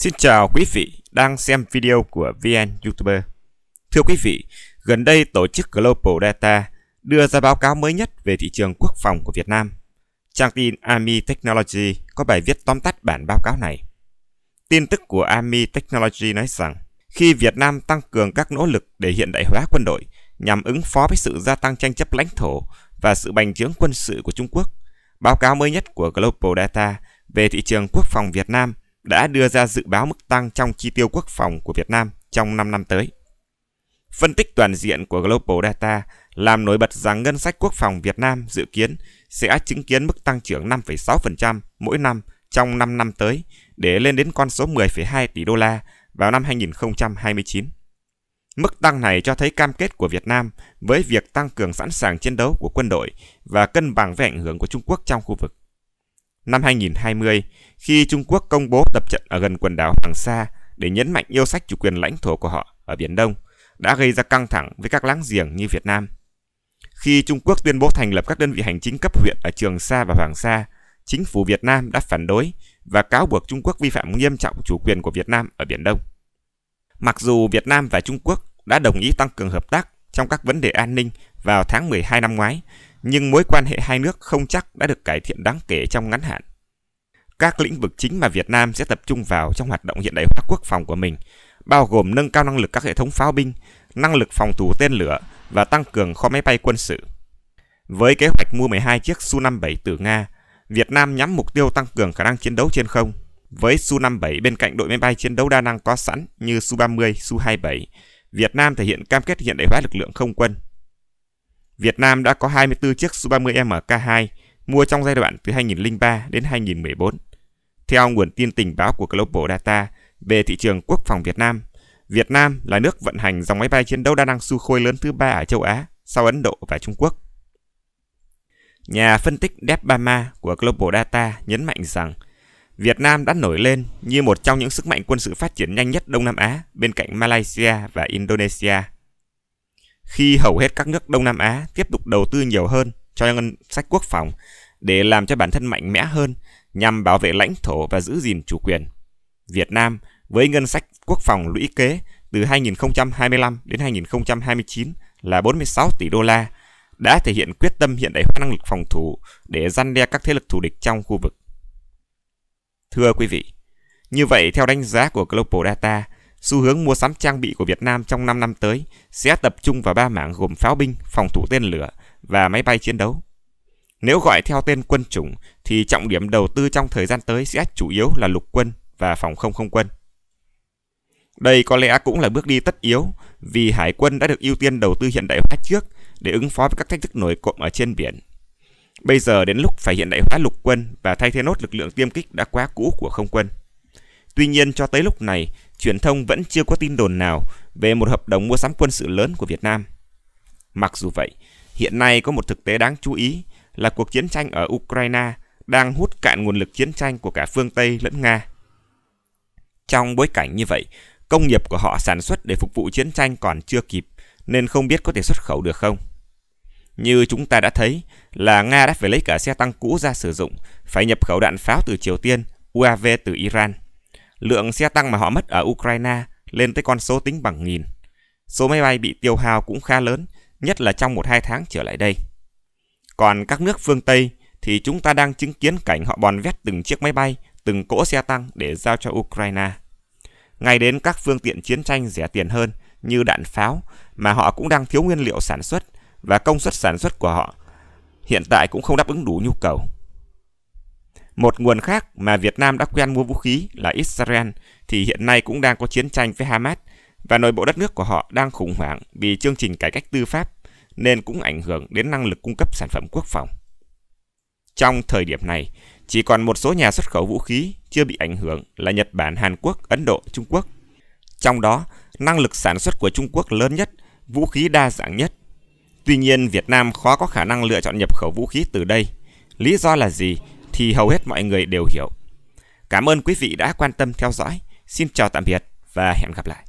Xin chào quý vị đang xem video của VN YouTuber. Thưa quý vị, gần đây tổ chức Global Data đưa ra báo cáo mới nhất về thị trường quốc phòng của Việt Nam. Trang tin Army Technology có bài viết tóm tắt bản báo cáo này. Tin tức của Army Technology nói rằng, khi Việt Nam tăng cường các nỗ lực để hiện đại hóa quân đội nhằm ứng phó với sự gia tăng tranh chấp lãnh thổ và sự bành trướng quân sự của Trung Quốc, báo cáo mới nhất của Global Data về thị trường quốc phòng Việt Nam đã đưa ra dự báo mức tăng trong chi tiêu quốc phòng của Việt Nam trong 5 năm tới. Phân tích toàn diện của Global Data làm nổi bật rằng ngân sách quốc phòng Việt Nam dự kiến sẽ chứng kiến mức tăng trưởng 5,6% mỗi năm trong 5 năm tới để lên đến con số 10,2 tỷ đô la vào năm 2029. Mức tăng này cho thấy cam kết của Việt Nam với việc tăng cường sẵn sàng chiến đấu của quân đội và cân bằng với ảnh hưởng của Trung Quốc trong khu vực năm 2020 khi Trung Quốc công bố tập trận ở gần quần đảo Hoàng Sa để nhấn mạnh yêu sách chủ quyền lãnh thổ của họ ở Biển Đông đã gây ra căng thẳng với các láng giềng như Việt Nam. Khi Trung Quốc tuyên bố thành lập các đơn vị hành chính cấp huyện ở Trường Sa và Hoàng Sa, chính phủ Việt Nam đã phản đối và cáo buộc Trung Quốc vi phạm nghiêm trọng chủ quyền của Việt Nam ở Biển Đông. Mặc dù Việt Nam và Trung Quốc đã đồng ý tăng cường hợp tác trong các vấn đề an ninh vào tháng 12 năm ngoái, nhưng mối quan hệ hai nước không chắc đã được cải thiện đáng kể trong ngắn hạn. Các lĩnh vực chính mà Việt Nam sẽ tập trung vào trong hoạt động hiện đại hóa quốc phòng của mình bao gồm nâng cao năng lực các hệ thống pháo binh, năng lực phòng thủ tên lửa và tăng cường kho máy bay quân sự. Với kế hoạch mua 12 chiếc Su-57 từ Nga, Việt Nam nhắm mục tiêu tăng cường khả năng chiến đấu trên không. Với Su-57 bên cạnh đội máy bay chiến đấu đa năng có sẵn như Su-30, Su-27, Việt Nam thể hiện cam kết hiện đại hóa lực lượng không quân – Việt Nam đã có 24 chiếc Su-30 MK2 mua trong giai đoạn từ 2003 đến 2014. Theo nguồn tin tình báo của Global Data về thị trường quốc phòng Việt Nam, Việt Nam là nước vận hành dòng máy bay chiến đấu đa năng khôi lớn thứ ba ở châu Á sau Ấn Độ và Trung Quốc. Nhà phân tích Deb Bama của Global Data nhấn mạnh rằng Việt Nam đã nổi lên như một trong những sức mạnh quân sự phát triển nhanh nhất Đông Nam Á bên cạnh Malaysia và Indonesia – khi hầu hết các nước Đông Nam Á tiếp tục đầu tư nhiều hơn cho ngân sách quốc phòng để làm cho bản thân mạnh mẽ hơn nhằm bảo vệ lãnh thổ và giữ gìn chủ quyền. Việt Nam với ngân sách quốc phòng lũy kế từ 2025 đến 2029 là 46 tỷ đô la đã thể hiện quyết tâm hiện đại hóa năng lực phòng thủ để răn đe các thế lực thù địch trong khu vực. Thưa quý vị, như vậy theo đánh giá của Global Data, Xu hướng mua sắm trang bị của Việt Nam trong 5 năm tới sẽ tập trung vào ba mảng gồm pháo binh, phòng thủ tên lửa và máy bay chiến đấu. Nếu gọi theo tên quân chủng thì trọng điểm đầu tư trong thời gian tới sẽ chủ yếu là lục quân và phòng không không quân. Đây có lẽ cũng là bước đi tất yếu vì hải quân đã được ưu tiên đầu tư hiện đại hóa trước để ứng phó với các thách thức nổi cộm ở trên biển. Bây giờ đến lúc phải hiện đại hóa lục quân và thay thế nốt lực lượng tiêm kích đã quá cũ của không quân. Tuy nhiên cho tới lúc này, truyền thông vẫn chưa có tin đồn nào về một hợp đồng mua sắm quân sự lớn của Việt Nam. Mặc dù vậy, hiện nay có một thực tế đáng chú ý là cuộc chiến tranh ở Ukraine đang hút cạn nguồn lực chiến tranh của cả phương Tây lẫn Nga. Trong bối cảnh như vậy, công nghiệp của họ sản xuất để phục vụ chiến tranh còn chưa kịp nên không biết có thể xuất khẩu được không. Như chúng ta đã thấy là Nga đã phải lấy cả xe tăng cũ ra sử dụng, phải nhập khẩu đạn pháo từ Triều Tiên, UAV từ Iran – Lượng xe tăng mà họ mất ở Ukraine lên tới con số tính bằng nghìn. Số máy bay bị tiêu hao cũng khá lớn, nhất là trong 1-2 tháng trở lại đây. Còn các nước phương Tây thì chúng ta đang chứng kiến cảnh họ bòn vét từng chiếc máy bay, từng cỗ xe tăng để giao cho Ukraine. Ngay đến các phương tiện chiến tranh rẻ tiền hơn như đạn pháo mà họ cũng đang thiếu nguyên liệu sản xuất và công suất sản xuất của họ hiện tại cũng không đáp ứng đủ nhu cầu. Một nguồn khác mà Việt Nam đã quen mua vũ khí là Israel thì hiện nay cũng đang có chiến tranh với Hamas và nội bộ đất nước của họ đang khủng hoảng vì chương trình cải cách tư pháp nên cũng ảnh hưởng đến năng lực cung cấp sản phẩm quốc phòng. Trong thời điểm này, chỉ còn một số nhà xuất khẩu vũ khí chưa bị ảnh hưởng là Nhật Bản, Hàn Quốc, Ấn Độ, Trung Quốc. Trong đó, năng lực sản xuất của Trung Quốc lớn nhất, vũ khí đa dạng nhất. Tuy nhiên, Việt Nam khó có khả năng lựa chọn nhập khẩu vũ khí từ đây. Lý do là gì? thì hầu hết mọi người đều hiểu. Cảm ơn quý vị đã quan tâm theo dõi. Xin chào tạm biệt và hẹn gặp lại.